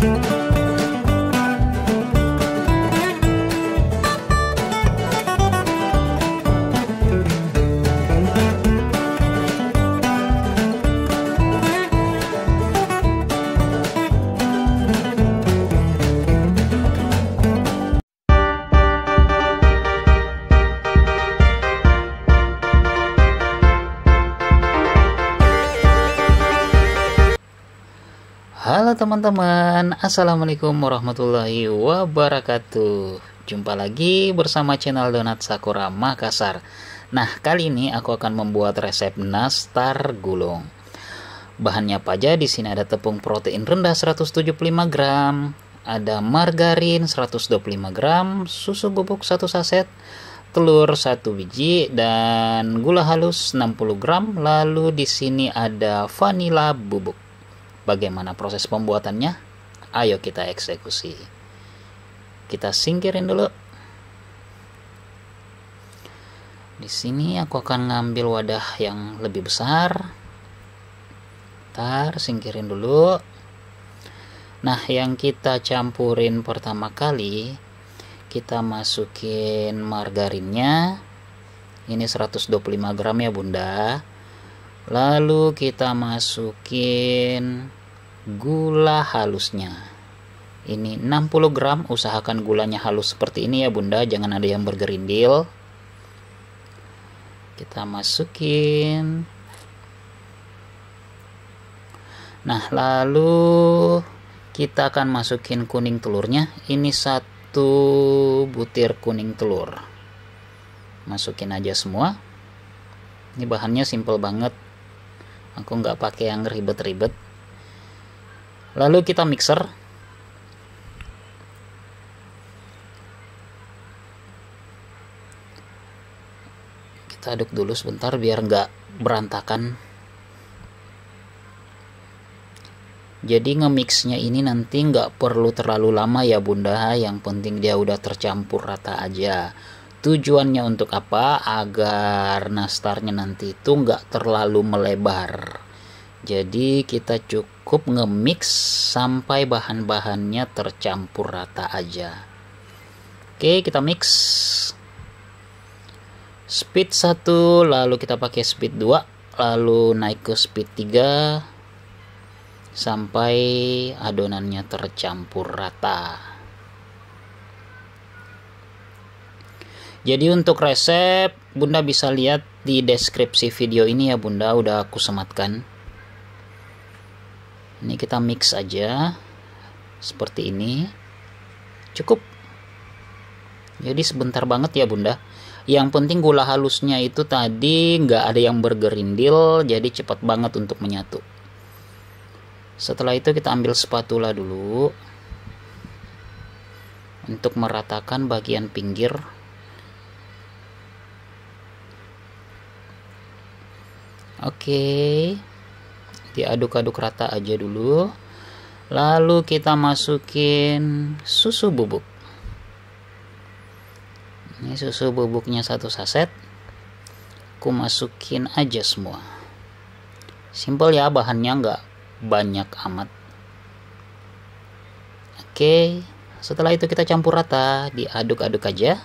Thank you. Halo teman-teman, Assalamualaikum warahmatullahi wabarakatuh Jumpa lagi bersama channel Donat Sakura Makassar Nah, kali ini aku akan membuat resep nastar gulung Bahannya apa aja? Di sini ada tepung protein rendah 175 gram Ada margarin 125 gram Susu bubuk 1 saset telur 1 biji dan gula halus 60 gram lalu di sini ada vanila bubuk Bagaimana proses pembuatannya? Ayo kita eksekusi. Kita singkirin dulu. Di sini aku akan ngambil wadah yang lebih besar. Ntar singkirin dulu. Nah, yang kita campurin pertama kali kita masukin margarinnya. Ini 125 gram ya, Bunda. Lalu kita masukin gula halusnya ini 60 gram usahakan gulanya halus seperti ini ya bunda jangan ada yang bergerindil kita masukin nah lalu kita akan masukin kuning telurnya ini satu butir kuning telur masukin aja semua ini bahannya simple banget aku nggak pakai yang ribet-ribet lalu kita mixer kita aduk dulu sebentar biar nggak berantakan jadi ngemixnya ini nanti nggak perlu terlalu lama ya bunda yang penting dia udah tercampur rata aja tujuannya untuk apa agar nastarnya nanti itu nggak terlalu melebar jadi kita cukup nge-mix sampai bahan-bahannya tercampur rata aja oke kita mix speed 1 lalu kita pakai speed 2 lalu naik ke speed 3 sampai adonannya tercampur rata jadi untuk resep bunda bisa lihat di deskripsi video ini ya bunda udah aku sematkan ini kita mix aja seperti ini cukup jadi sebentar banget ya bunda yang penting gula halusnya itu tadi nggak ada yang bergerindil jadi cepat banget untuk menyatu setelah itu kita ambil spatula dulu untuk meratakan bagian pinggir oke okay diaduk-aduk rata aja dulu lalu kita masukin susu bubuk ini susu bubuknya satu saset aku masukin aja semua simple ya bahannya nggak banyak amat oke setelah itu kita campur rata diaduk-aduk aja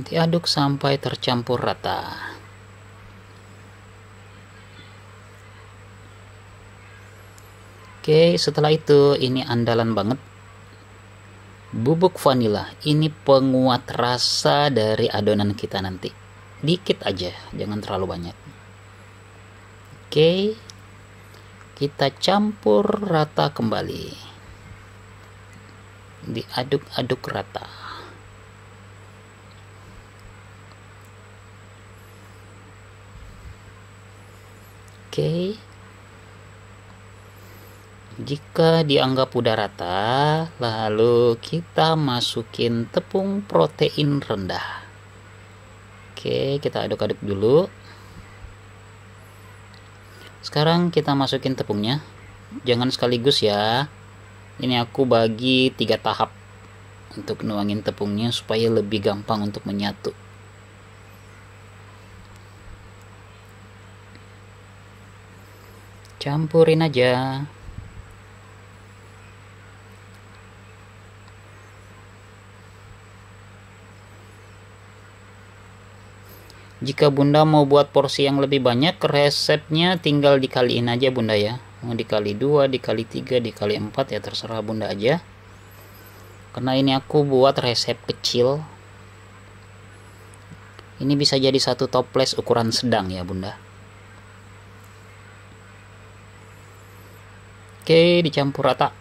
Diaduk sampai tercampur rata. Oke, setelah itu ini andalan banget. Bubuk vanila, ini penguat rasa dari adonan kita nanti. Dikit aja, jangan terlalu banyak. Oke. Kita campur rata kembali. Diaduk-aduk rata. Oke. Jika dianggap udah rata, lalu kita masukin tepung protein rendah. Oke, kita aduk-aduk dulu. Sekarang kita masukin tepungnya. Jangan sekaligus ya. Ini aku bagi tiga tahap untuk nuangin tepungnya supaya lebih gampang untuk menyatu. campurin aja Jika bunda mau buat porsi yang lebih banyak, resepnya tinggal dikaliin aja bunda ya. Mau dikali 2, dikali 3, dikali 4 ya terserah bunda aja. Karena ini aku buat resep kecil. Ini bisa jadi satu toples ukuran sedang ya bunda. Oke, dicampur rata.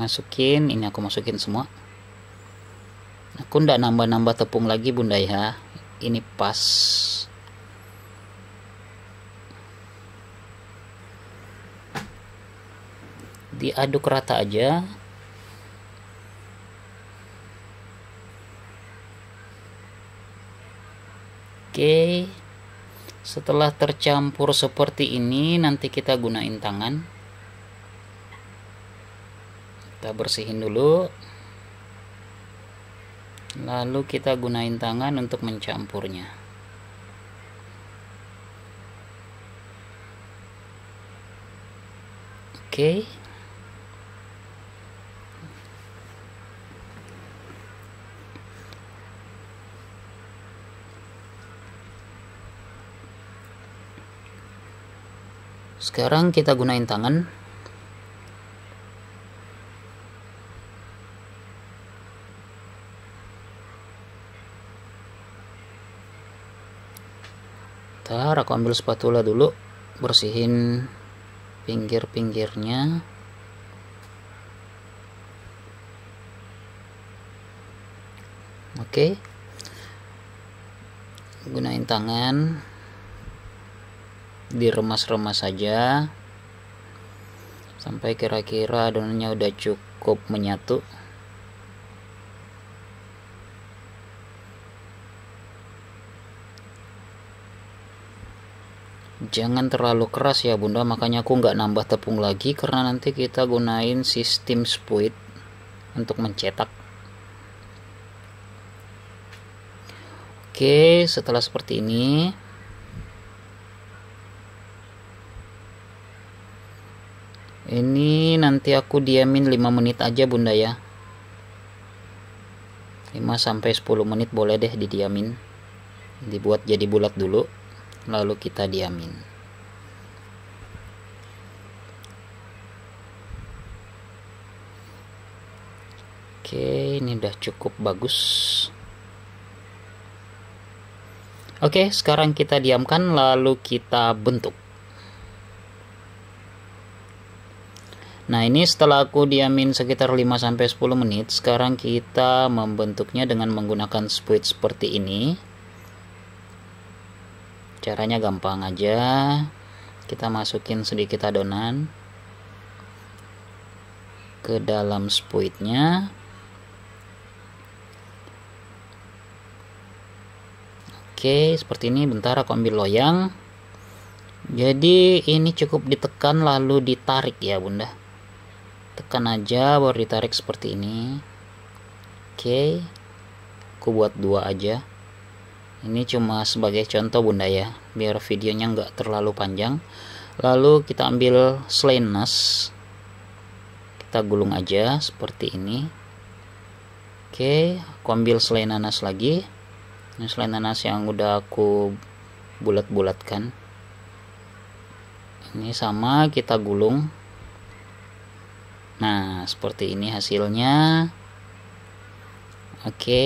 Masukin, ini aku masukin semua. Aku ndak nambah-nambah tepung lagi, Bunda ya. Ini pas. Diaduk rata aja. Oke. Okay. Setelah tercampur seperti ini, nanti kita gunain tangan. Kita bersihin dulu. Lalu kita gunain tangan untuk mencampurnya. Oke. Okay. sekarang kita gunain tangan Ntar aku ambil spatula dulu Bersihin pinggir-pinggirnya Oke Gunain tangan diremas-remas saja sampai kira-kira adonannya udah cukup menyatu jangan terlalu keras ya bunda makanya aku nggak nambah tepung lagi karena nanti kita gunain sistem spuit untuk mencetak oke setelah seperti ini ini nanti aku diamin 5 menit aja bunda ya 5 sampai 10 menit boleh deh didiamin dibuat jadi bulat dulu lalu kita diamin Oke, ini udah cukup bagus. Oke, sekarang kita diamkan lalu kita bentuk. Nah ini setelah aku diamin sekitar 5-10 menit Sekarang kita membentuknya dengan menggunakan spuit seperti ini Caranya gampang aja Kita masukin sedikit adonan Ke dalam spuitnya Oke seperti ini bentar aku ambil loyang Jadi ini cukup ditekan lalu ditarik ya bunda tekan aja baru ditarik seperti ini oke okay. aku buat dua aja ini cuma sebagai contoh bunda ya biar videonya nggak terlalu panjang lalu kita ambil selain nas kita gulung aja seperti ini oke okay. aku ambil selain nanas lagi ini selain nanas yang udah aku bulat-bulatkan ini sama kita gulung Nah, seperti ini hasilnya. Oke.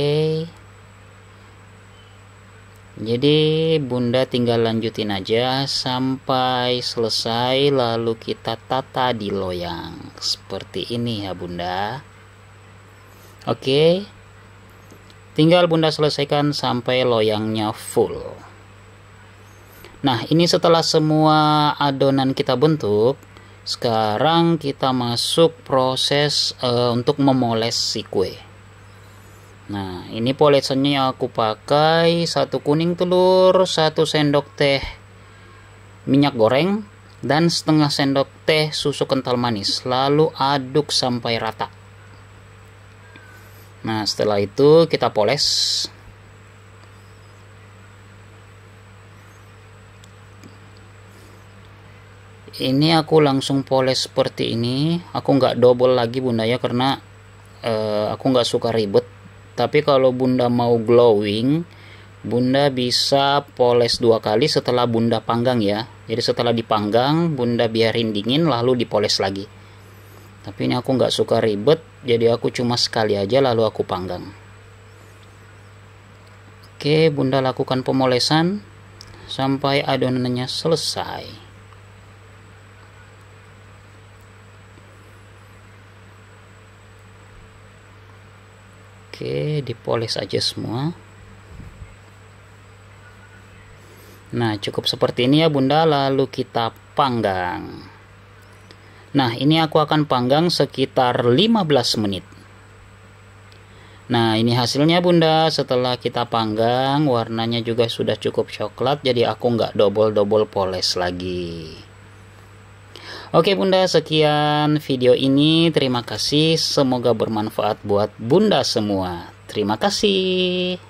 Jadi Bunda tinggal lanjutin aja sampai selesai lalu kita tata di loyang. Seperti ini ya Bunda. Oke. Tinggal Bunda selesaikan sampai loyangnya full. Nah, ini setelah semua adonan kita bentuk, sekarang kita masuk proses uh, untuk memoles si kue nah ini polesannya yang aku pakai satu kuning telur satu sendok teh minyak goreng dan setengah sendok teh susu kental manis lalu aduk sampai rata nah setelah itu kita poles ini aku langsung poles seperti ini aku nggak double lagi bunda ya karena uh, aku nggak suka ribet tapi kalau bunda mau glowing bunda bisa poles dua kali setelah bunda panggang ya jadi setelah dipanggang bunda biarin dingin lalu dipoles lagi tapi ini aku nggak suka ribet jadi aku cuma sekali aja lalu aku panggang oke bunda lakukan pemolesan sampai adonannya selesai Oke, dipoles aja semua. Nah, cukup seperti ini ya Bunda, lalu kita panggang. Nah, ini aku akan panggang sekitar 15 menit. Nah, ini hasilnya Bunda, setelah kita panggang, warnanya juga sudah cukup coklat, jadi aku nggak dobol-dobol poles lagi. Oke Bunda, sekian video ini. Terima kasih. Semoga bermanfaat buat Bunda semua. Terima kasih.